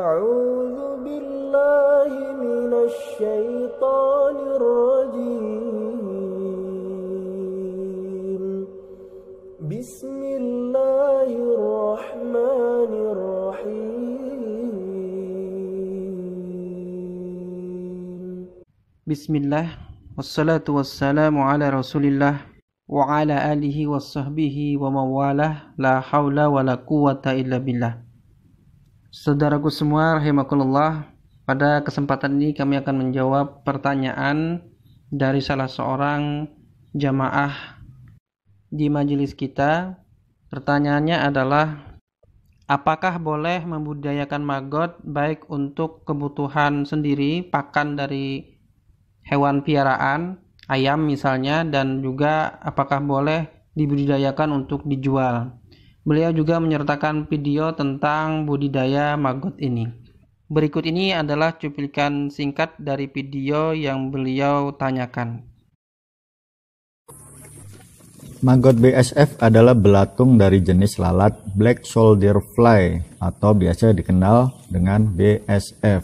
أعوذ بالله من الشيطان الرجيم بسم الله الرحمن الرحيم بسم الله والصلاة والسلام على رسول الله وعلى آله وصحبه ومن والاه لا حول ولا قوة إلا بالله Saudaraku semua, rahimakumullah. Pada kesempatan ini kami akan menjawab pertanyaan dari salah seorang jamaah di majelis kita. Pertanyaannya adalah, apakah boleh membudayakan maggot baik untuk kebutuhan sendiri, pakan dari hewan piaraan, ayam misalnya, dan juga apakah boleh dibudidayakan untuk dijual? Beliau juga menyertakan video tentang budidaya maggot ini. Berikut ini adalah cuplikan singkat dari video yang beliau tanyakan. Maggot BSF adalah belatung dari jenis lalat Black Soldier Fly atau biasa dikenal dengan BSF.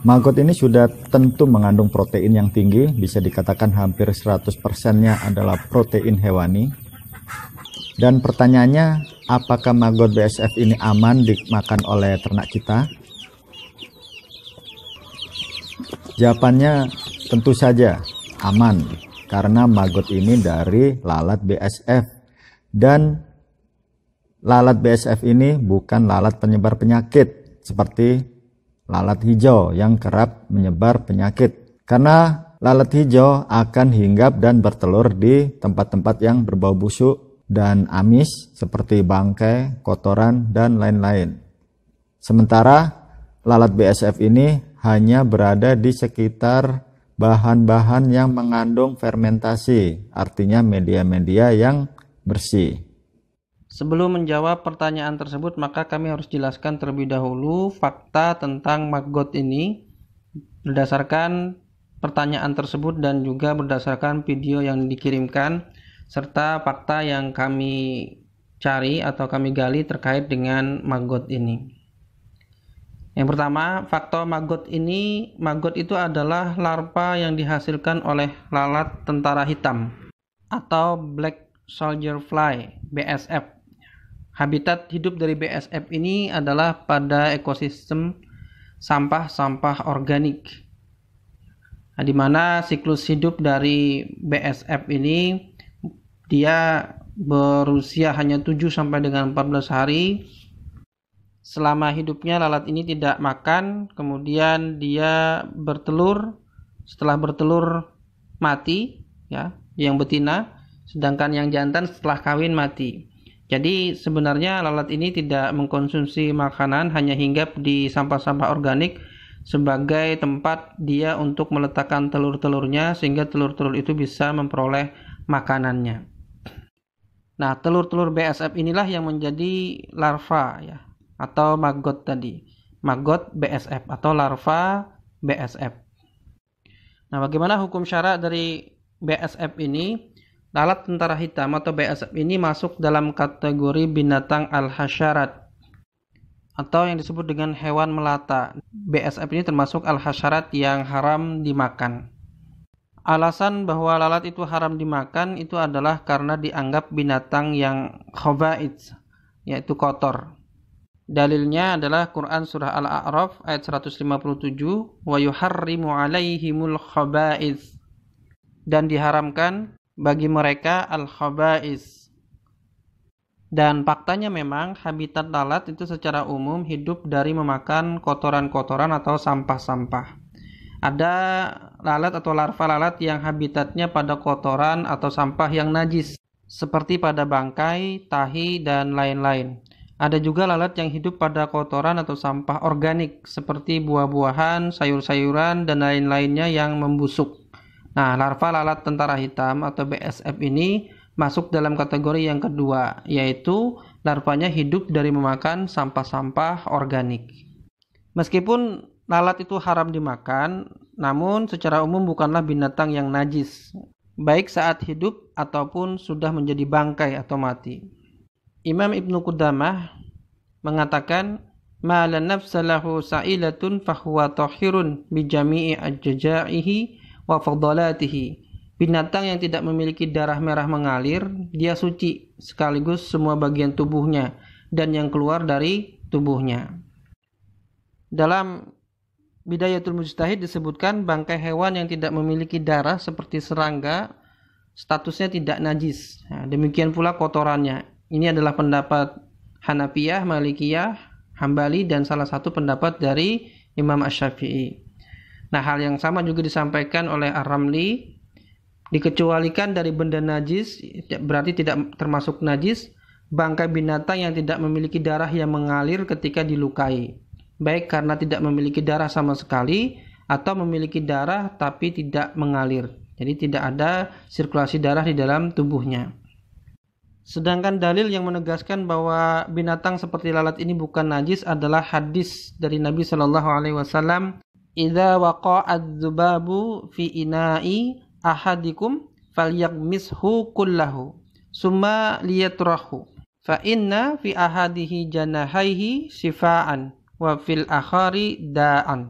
Maggot ini sudah tentu mengandung protein yang tinggi, bisa dikatakan hampir 100%-nya adalah protein hewani dan pertanyaannya, apakah maggot BSF ini aman dimakan oleh ternak kita? Jawabannya tentu saja aman karena maggot ini dari lalat BSF dan lalat BSF ini bukan lalat penyebar penyakit seperti lalat hijau yang kerap menyebar penyakit karena lalat hijau akan hinggap dan bertelur di tempat-tempat yang berbau busuk dan amis seperti bangkai, kotoran, dan lain-lain. Sementara lalat BSF ini hanya berada di sekitar bahan-bahan yang mengandung fermentasi, artinya media-media yang bersih. Sebelum menjawab pertanyaan tersebut, maka kami harus jelaskan terlebih dahulu fakta tentang maggot ini berdasarkan pertanyaan tersebut dan juga berdasarkan video yang dikirimkan serta fakta yang kami cari atau kami gali terkait dengan maggot ini. Yang pertama, faktor maggot ini, maggot itu adalah larva yang dihasilkan oleh lalat tentara hitam atau black soldier fly (BSF). Habitat hidup dari BSF ini adalah pada ekosistem sampah-sampah organik. Nah, di mana siklus hidup dari BSF ini dia berusia hanya 7 sampai dengan 14 hari selama hidupnya lalat ini tidak makan kemudian dia bertelur setelah bertelur mati ya yang betina sedangkan yang jantan setelah kawin mati jadi sebenarnya lalat ini tidak mengkonsumsi makanan hanya hinggap di sampah-sampah organik sebagai tempat dia untuk meletakkan telur-telurnya sehingga telur-telur itu bisa memperoleh makanannya Nah, telur-telur BSF inilah yang menjadi larva ya atau maggot tadi. Maggot BSF atau larva BSF. Nah, bagaimana hukum syarat dari BSF ini? Lalat tentara hitam atau BSF ini masuk dalam kategori binatang al-hasyarat atau yang disebut dengan hewan melata. BSF ini termasuk al-hasyarat yang haram dimakan. Alasan bahwa lalat itu haram dimakan itu adalah karena dianggap binatang yang khobait, yaitu kotor. Dalilnya adalah Quran Surah Al-A'raf ayat 157 wa yuharrimu alaihimul khaba'ith dan diharamkan bagi mereka al-khaba'is. Dan faktanya memang habitat lalat itu secara umum hidup dari memakan kotoran-kotoran atau sampah-sampah ada lalat atau larva lalat yang habitatnya pada kotoran atau sampah yang najis, seperti pada bangkai, tahi, dan lain-lain. Ada juga lalat yang hidup pada kotoran atau sampah organik, seperti buah-buahan, sayur-sayuran, dan lain-lainnya yang membusuk. Nah, larva lalat tentara hitam atau BSF ini masuk dalam kategori yang kedua, yaitu larvanya hidup dari memakan sampah-sampah organik. Meskipun Lalat itu haram dimakan, namun secara umum bukanlah binatang yang najis, baik saat hidup ataupun sudah menjadi bangkai atau mati. Imam Ibnu Qudamah mengatakan, sa'ilatun fahuwa tahirun bi jami'i wa fadalatihi." Binatang yang tidak memiliki darah merah mengalir, dia suci sekaligus semua bagian tubuhnya dan yang keluar dari tubuhnya. Dalam Bidayatul Mujtahid disebutkan bangkai hewan yang tidak memiliki darah seperti serangga statusnya tidak najis. Nah, demikian pula kotorannya. Ini adalah pendapat Hanafiyah, Malikiyah, Hambali dan salah satu pendapat dari Imam Asy-Syafi'i. Nah, hal yang sama juga disampaikan oleh Ar-Ramli dikecualikan dari benda najis ya, berarti tidak termasuk najis bangkai binatang yang tidak memiliki darah yang mengalir ketika dilukai baik karena tidak memiliki darah sama sekali atau memiliki darah tapi tidak mengalir. Jadi tidak ada sirkulasi darah di dalam tubuhnya. Sedangkan dalil yang menegaskan bahwa binatang seperti lalat ini bukan najis adalah hadis dari Nabi Shallallahu Alaihi Wasallam. Idza waqa'ad dzubabu fi ina'i ahadikum falyaghmishu kullahu summa liyatrahu fa inna fi ahadihi janahaihi shifaan wa fil akhari da'an.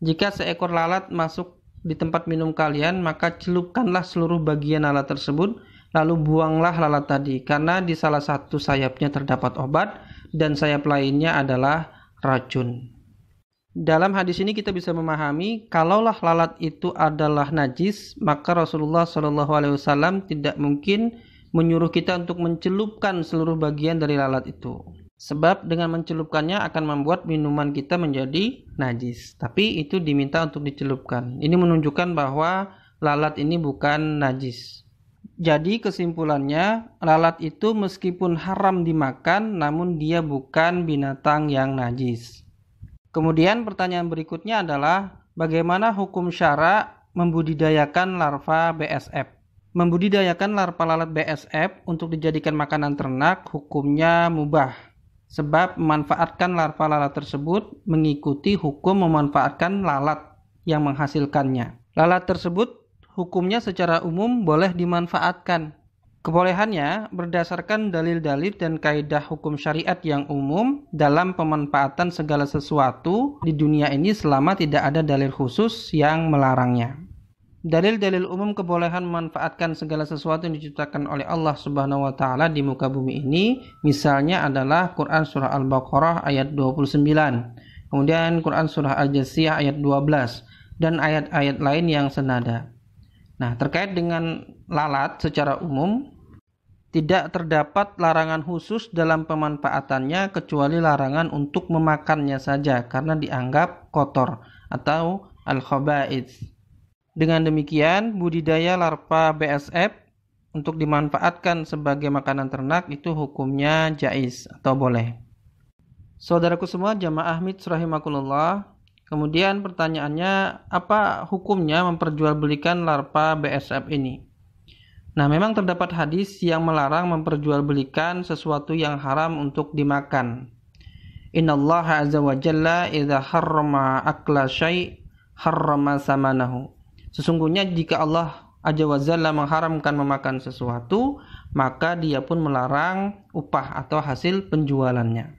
Jika seekor lalat masuk di tempat minum kalian, maka celupkanlah seluruh bagian lalat tersebut, lalu buanglah lalat tadi, karena di salah satu sayapnya terdapat obat, dan sayap lainnya adalah racun. Dalam hadis ini kita bisa memahami kalaulah lalat itu adalah najis, maka Rasulullah SAW tidak mungkin menyuruh kita untuk mencelupkan seluruh bagian dari lalat itu. Sebab dengan mencelupkannya akan membuat minuman kita menjadi najis. Tapi itu diminta untuk dicelupkan. Ini menunjukkan bahwa lalat ini bukan najis. Jadi kesimpulannya, lalat itu meskipun haram dimakan, namun dia bukan binatang yang najis. Kemudian pertanyaan berikutnya adalah, bagaimana hukum syara membudidayakan larva BSF? Membudidayakan larva lalat BSF untuk dijadikan makanan ternak, hukumnya mubah sebab memanfaatkan larva lalat tersebut mengikuti hukum memanfaatkan lalat yang menghasilkannya. Lalat tersebut hukumnya secara umum boleh dimanfaatkan. Kebolehannya berdasarkan dalil-dalil dan kaidah hukum syariat yang umum dalam pemanfaatan segala sesuatu di dunia ini selama tidak ada dalil khusus yang melarangnya dalil-dalil umum kebolehan memanfaatkan segala sesuatu yang diciptakan oleh Allah Subhanahu wa taala di muka bumi ini misalnya adalah Quran surah Al-Baqarah ayat 29 kemudian Quran surah Al-Jasiyah ayat 12 dan ayat-ayat lain yang senada. Nah, terkait dengan lalat secara umum tidak terdapat larangan khusus dalam pemanfaatannya kecuali larangan untuk memakannya saja karena dianggap kotor atau al khabaith dengan demikian, budidaya larva BSF untuk dimanfaatkan sebagai makanan ternak itu hukumnya jais atau boleh. Saudaraku semua jamaah Ahmid Surahimakulullah. Kemudian pertanyaannya apa hukumnya memperjualbelikan larva BSF ini? Nah, memang terdapat hadis yang melarang memperjualbelikan sesuatu yang haram untuk dimakan. Allah azza wa jalla harma harrama akla syai' harrama samanahu. Sesungguhnya jika Allah Azza wa mengharamkan memakan sesuatu, maka dia pun melarang upah atau hasil penjualannya.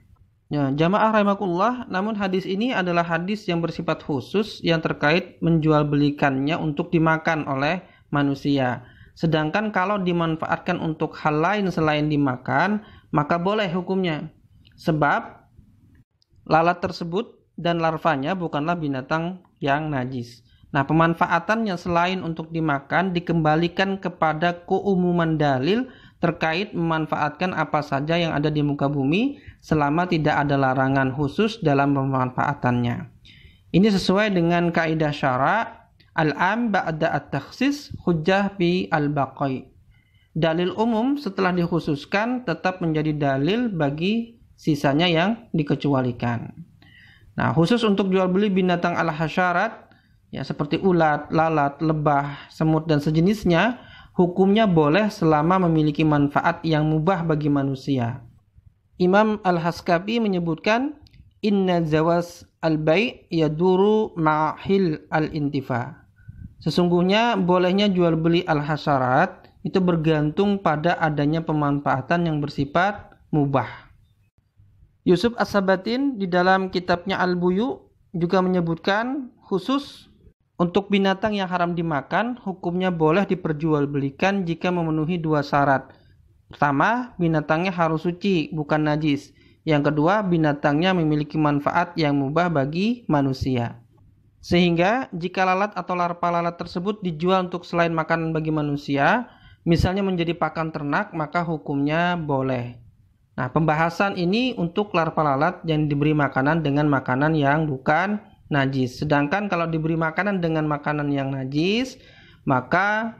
Ya, jamaah rahimakumullah, namun hadis ini adalah hadis yang bersifat khusus yang terkait menjual belikannya untuk dimakan oleh manusia. Sedangkan kalau dimanfaatkan untuk hal lain selain dimakan, maka boleh hukumnya. Sebab lalat tersebut dan larvanya bukanlah binatang yang najis. Nah, pemanfaatannya selain untuk dimakan dikembalikan kepada keumuman dalil terkait memanfaatkan apa saja yang ada di muka bumi selama tidak ada larangan khusus dalam pemanfaatannya. Ini sesuai dengan kaidah syara al-am ba'da at-takhsis hujjah bi al-baqai. Dalil umum setelah dikhususkan tetap menjadi dalil bagi sisanya yang dikecualikan. Nah, khusus untuk jual beli binatang al-hasyarat ya seperti ulat, lalat, lebah, semut dan sejenisnya, hukumnya boleh selama memiliki manfaat yang mubah bagi manusia. Imam Al-Haskabi menyebutkan inna zawas al-bai' yaduru ma'hil al-intifa. Sesungguhnya bolehnya jual beli al-hasarat itu bergantung pada adanya pemanfaatan yang bersifat mubah. Yusuf As-Sabatin di dalam kitabnya Al-Buyu juga menyebutkan khusus untuk binatang yang haram dimakan, hukumnya boleh diperjualbelikan jika memenuhi dua syarat. Pertama, binatangnya harus suci, bukan najis. Yang kedua, binatangnya memiliki manfaat yang mubah bagi manusia. Sehingga, jika lalat atau larpa lalat tersebut dijual untuk selain makanan bagi manusia, misalnya menjadi pakan ternak, maka hukumnya boleh. Nah, pembahasan ini untuk larpa lalat yang diberi makanan dengan makanan yang bukan najis. Sedangkan kalau diberi makanan dengan makanan yang najis, maka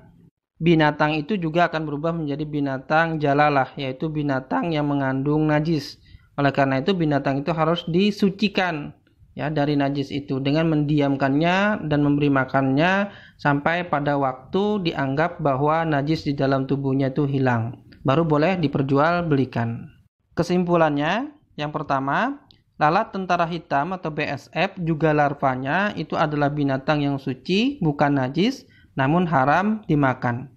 binatang itu juga akan berubah menjadi binatang jalalah, yaitu binatang yang mengandung najis. Oleh karena itu binatang itu harus disucikan ya dari najis itu dengan mendiamkannya dan memberi makannya sampai pada waktu dianggap bahwa najis di dalam tubuhnya itu hilang. Baru boleh diperjualbelikan. Kesimpulannya, yang pertama, Lalat tentara hitam atau BSF juga larvanya itu adalah binatang yang suci, bukan najis, namun haram dimakan.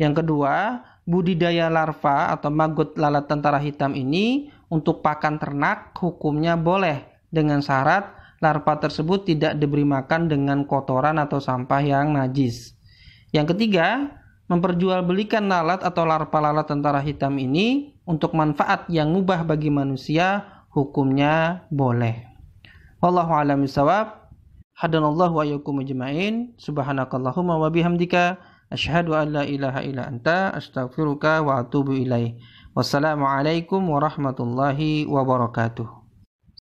Yang kedua, budidaya larva atau maggot lalat tentara hitam ini untuk pakan ternak hukumnya boleh dengan syarat larva tersebut tidak diberi makan dengan kotoran atau sampah yang najis. Yang ketiga, memperjualbelikan lalat atau larva lalat tentara hitam ini untuk manfaat yang mubah bagi manusia hukumnya boleh. Wallahu a'lam bishawab. Hadanallahu wa iyyakum ajma'in. Subhanakallahumma wa bihamdika asyhadu an la ilaha illa anta astaghfiruka wa atubu ilaihi. Wassalamualaikum warahmatullahi wabarakatuh.